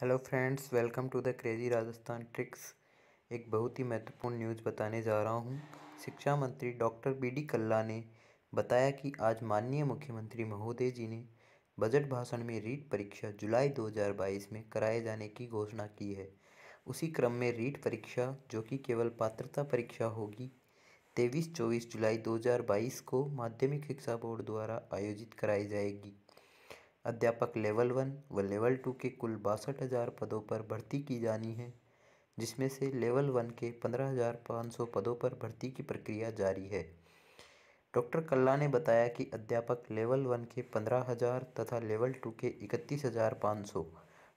hello friends welcome to the crazy Rajasthan tricks एक बहुत ही महत्वपूर्ण न्यूज़ बताने जा रहा हूँ शिक्षा मंत्री डॉक्टर बी डी कल्ला ने बताया कि आज माननीय मुख्यमंत्री महोदय जी ने बजट भाषण में रीट परीक्षा जुलाई 2022 में कराए जाने की घोषणा की है उसी क्रम में रीट परीक्षा जो कि केवल पात्रता परीक्षा होगी तेईस चौबीस जुलाई 2022 को माध्यमिक शिक्षा बोर्ड द्वारा आयोजित कराई जाएगी अध्यापक लेवल वन व लेवल टू के कुल बासठ हज़ार पदों पर भर्ती की जानी है जिसमें से लेवल वन के पंद्रह हज़ार पाँच सौ पदों पर भर्ती की प्रक्रिया जारी है डॉक्टर कल्ला ने बताया कि अध्यापक लेवल वन के पंद्रह हज़ार तथा लेवल टू के इकतीस हज़ार पाँच सौ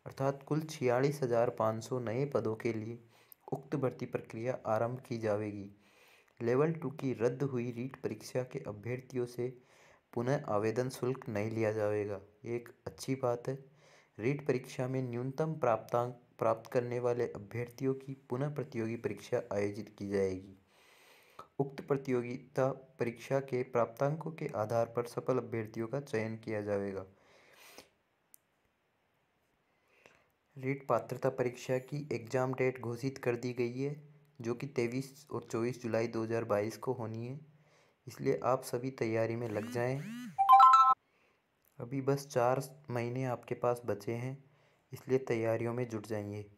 अर्थात कुल छियालीस हज़ार पाँच सौ नए पदों के लिए उक्त भर्ती प्रक्रिया आरंभ की जाएगी लेवल टू की रद्द हुई रीट परीक्षा के अभ्यर्थियों से पुनः आवेदन शुल्क नहीं लिया जाएगा एक अच्छी बात है रीट परीक्षा में न्यूनतम प्राप्तांक प्राप्त करने वाले अभ्यर्थियों की पुनः प्रतियोगी परीक्षा आयोजित की जाएगी उक्त प्रतियोगिता परीक्षा के प्राप्तांकों के आधार पर सफल अभ्यर्थियों का चयन किया जाएगा रीट पात्रता परीक्षा की एग्ज़ाम डेट घोषित कर दी गई है जो कि तेईस और चौबीस जुलाई 2022 को होनी है इसलिए आप सभी तैयारी में लग जाएं अभी बस चार महीने आपके पास बचे हैं इसलिए तैयारियों में जुट जाइए